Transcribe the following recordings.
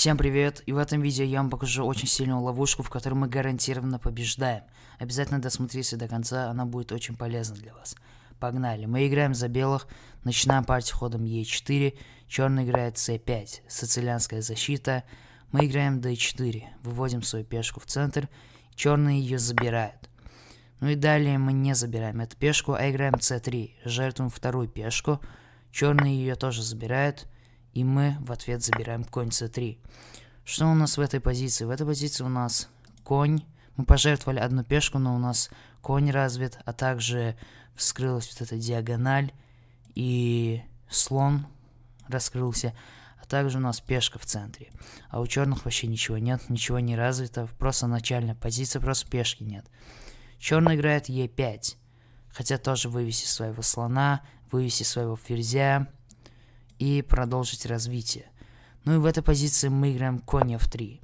Всем привет, и в этом видео я вам покажу очень сильную ловушку, в которой мы гарантированно побеждаем. Обязательно досмотрите до конца, она будет очень полезна для вас. Погнали, мы играем за белых, начинаем партию ходом Е4, черный играет С5, сицилианская защита, мы играем d4, выводим свою пешку в центр, черные ее забирают. Ну и далее мы не забираем эту пешку, а играем c3, жертвуем вторую пешку, черные ее тоже забирают, и мы в ответ забираем конь c3. Что у нас в этой позиции? В этой позиции у нас конь, мы пожертвовали одну пешку, но у нас конь развит, а также вскрылась вот эта диагональ, и слон раскрылся, а также у нас пешка в центре. А у черных вообще ничего нет, ничего не развито, просто начальная позиция, просто пешки нет. Черный играет e5, хотя тоже вывести своего слона, вывести своего ферзя, и продолжить развитие. Ну и в этой позиции мы играем конь f3.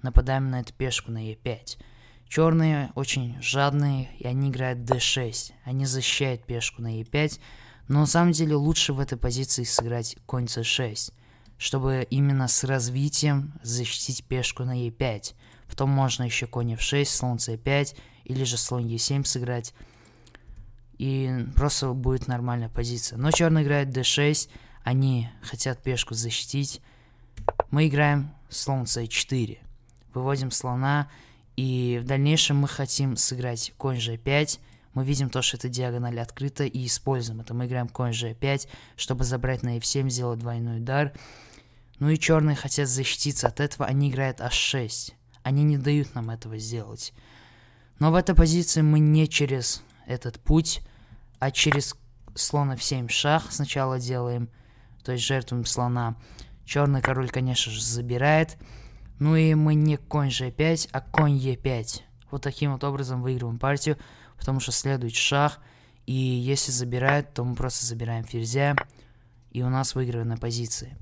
Нападаем на эту пешку на e5. Черные очень жадные, и они играют d6. Они защищают пешку на e5, но на самом деле лучше в этой позиции сыграть конь c6, чтобы именно с развитием защитить пешку на e5. Потом можно еще конь f6, слон c5 или же слон e7 сыграть. И просто будет нормальная позиция. Но черный играет d6, они хотят пешку защитить. Мы играем слон c4. Выводим слона, и в дальнейшем мы хотим сыграть конь g5. Мы видим то, что эта диагональ открыта, и используем это. Мы играем конь g5, чтобы забрать на e 7 сделать двойной удар. Ну и черные хотят защититься от этого, они играют h6. Они не дают нам этого сделать. Но в этой позиции мы не через этот путь, а через слона в 7 шах сначала делаем, то есть жертвуем слона. Черный король, конечно же, забирает. Ну и мы не конь g5, а конь e5. Вот таким вот образом выигрываем партию, потому что следует шах. И если забирает, то мы просто забираем ферзя. И у нас выигрыванная позиции.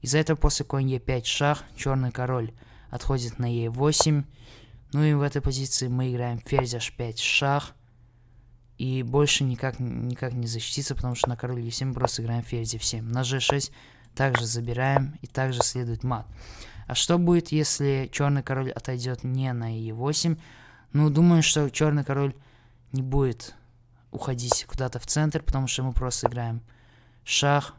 Из-за этого после конь e5 шах, черный король отходит на e8. Ну и в этой позиции мы играем ферзь h5 шах. И больше никак, никак не защититься, потому что на король e7 просто играем ферзь f7. На g6 также забираем и также следует мат. А что будет, если черный король отойдет не на e8? Ну, думаю, что черный король не будет уходить куда-то в центр, потому что мы просто играем шах,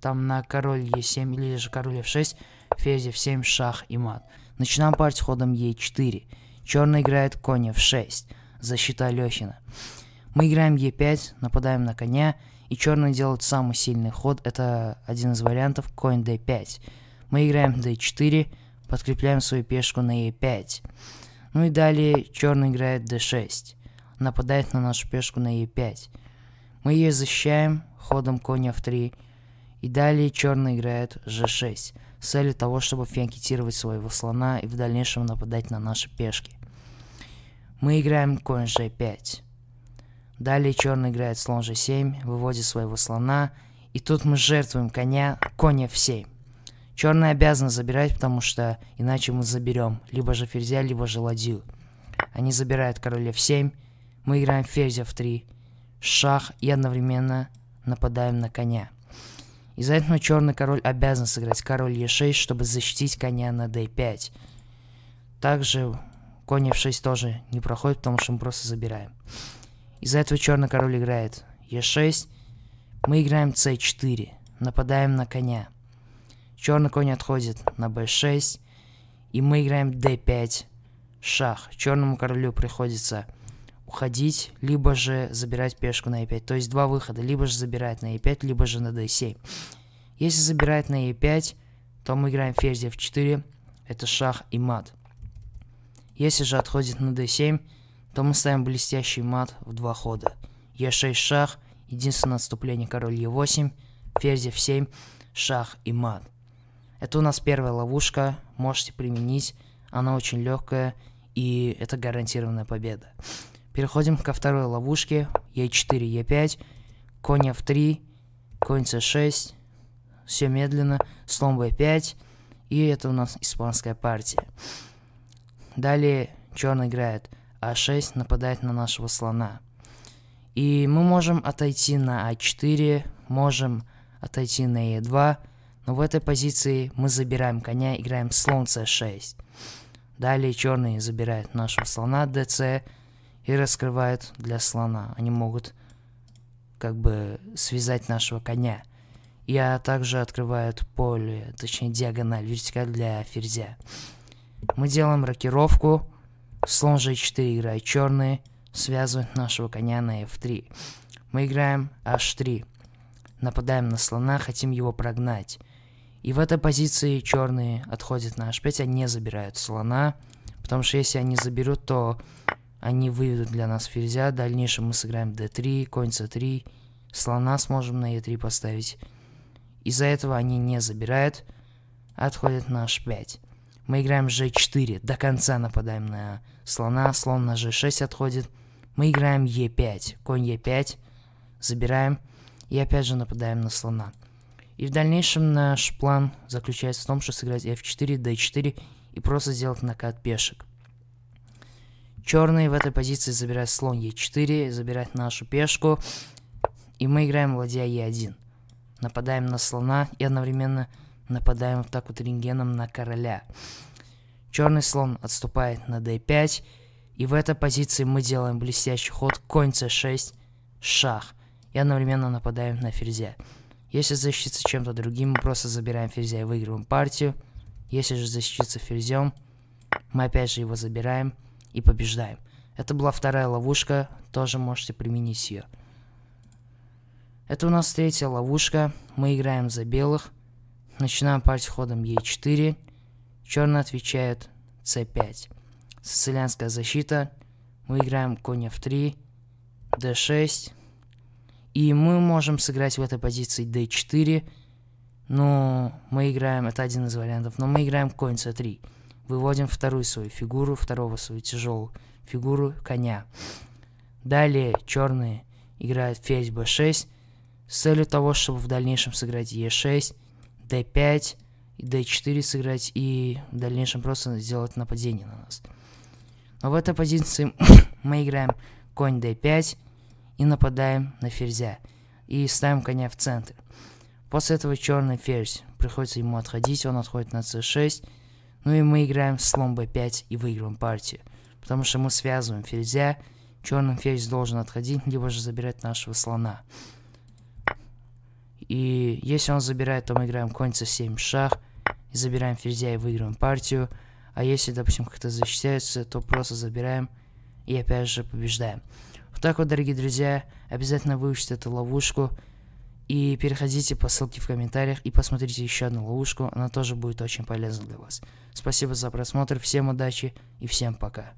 там на король e7 или же король f6, ферзь f7, шах и мат. Начинаем партию ходом e4. Черный играет конь f6, защита Алехина. Мы играем Е5, нападаем на коня, и черный делает самый сильный ход, это один из вариантов конь d5. Мы играем d4, подкрепляем свою пешку на е 5 Ну и далее черный играет d6, нападает на нашу пешку на е 5 Мы ее защищаем ходом коня f 3, и далее черный играет g6 с целью того, чтобы фианкетировать своего слона и в дальнейшем нападать на наши пешки. Мы играем конь g5. Далее черный играет слон g7, выводит своего слона, и тут мы жертвуем коня, коня в 7. Черный обязан забирать, потому что иначе мы заберем либо же ферзя, либо же ладью. Они забирают короля в 7, мы играем ферзя в 3, шах и одновременно нападаем на коня. Из-за этого черный король обязан сыграть король e6, чтобы защитить коня на d5. Также конь f6 тоже не проходит, потому что мы просто забираем. Из-за этого черный король играет Е6. Мы играем с 4 Нападаем на коня. Черный конь отходит на б 6 И мы играем d5. Шах. Черному королю приходится уходить, либо же забирать пешку на e5. То есть два выхода. Либо же забирать на e5, либо же на d7. Если забирать на e5, то мы играем ферзь f4. Это шах и мат. Если же отходит на d7, то мы ставим блестящий мат в два хода. Е6 шах, единственное отступление король Е8, ферзь F7, шах и мат. Это у нас первая ловушка, можете применить, она очень легкая и это гарантированная победа. Переходим ко второй ловушке, Е4, Е5, конь F3, конь С6, все медленно, слон б 5 и это у нас испанская партия. Далее черный играет а6 нападает на нашего слона. И мы можем отойти на А4, можем отойти на Е2, но в этой позиции мы забираем коня, играем слон С6. Далее черные забирают нашего слона ДЦ и раскрывают для слона. Они могут как бы связать нашего коня. Я также открывают поле, точнее диагональ, вертикаль для ферзя. Мы делаем рокировку, Слон g4 играет черные, связывают нашего коня на f3. Мы играем h3. Нападаем на слона, хотим его прогнать. И в этой позиции черные отходят на h5, они не забирают слона. Потому что если они заберут, то они выведут для нас ферзя. В дальнейшем мы сыграем d3, конь c3. Слона сможем на e3 поставить. Из-за этого они не забирают, а отходят на h5. Мы играем g4, до конца нападаем на слона, слон на g6 отходит. Мы играем e5, конь e5, забираем и опять же нападаем на слона. И в дальнейшем наш план заключается в том, что сыграть f4, d4 и просто сделать накат пешек. Черные в этой позиции забирают слон e4, забирают нашу пешку. И мы играем ладья e1. Нападаем на слона и одновременно нападаем вот так вот рентгеном на короля. Черный слон отступает на d5, и в этой позиции мы делаем блестящий ход конь c6, шах, и одновременно нападаем на ферзя. Если защититься чем-то другим, мы просто забираем ферзя и выигрываем партию. Если же защититься ферзем, мы опять же его забираем и побеждаем. Это была вторая ловушка, тоже можете применить ее. Это у нас третья ловушка, мы играем за белых – Начинаем пальцем ходом Е4. Черные отвечают С5. Сицилианская защита. Мы играем конь F3, D6. И мы можем сыграть в этой позиции D4. Но мы играем, это один из вариантов, но мы играем конь C3. Выводим вторую свою фигуру, второго свою тяжелую фигуру коня. Далее черные играют ферзь b6 с целью того, чтобы в дальнейшем сыграть e6 d5, и d4 сыграть, и в дальнейшем просто сделать нападение на нас. Но в этой позиции мы играем конь d5 и нападаем на ферзя. И ставим коня в центр. После этого черный ферзь. Приходится ему отходить, он отходит на c6. Ну и мы играем слон b5 и выигрываем партию. Потому что мы связываем ферзя. Черный ферзь должен отходить, либо же забирать нашего слона. И если он забирает, то мы играем конь c7 шах, и забираем ферзя и выигрываем партию. А если, допустим, как-то защищается, то просто забираем и опять же побеждаем. Вот так вот, дорогие друзья, обязательно выучите эту ловушку. И переходите по ссылке в комментариях и посмотрите еще одну ловушку, она тоже будет очень полезна для вас. Спасибо за просмотр, всем удачи и всем пока.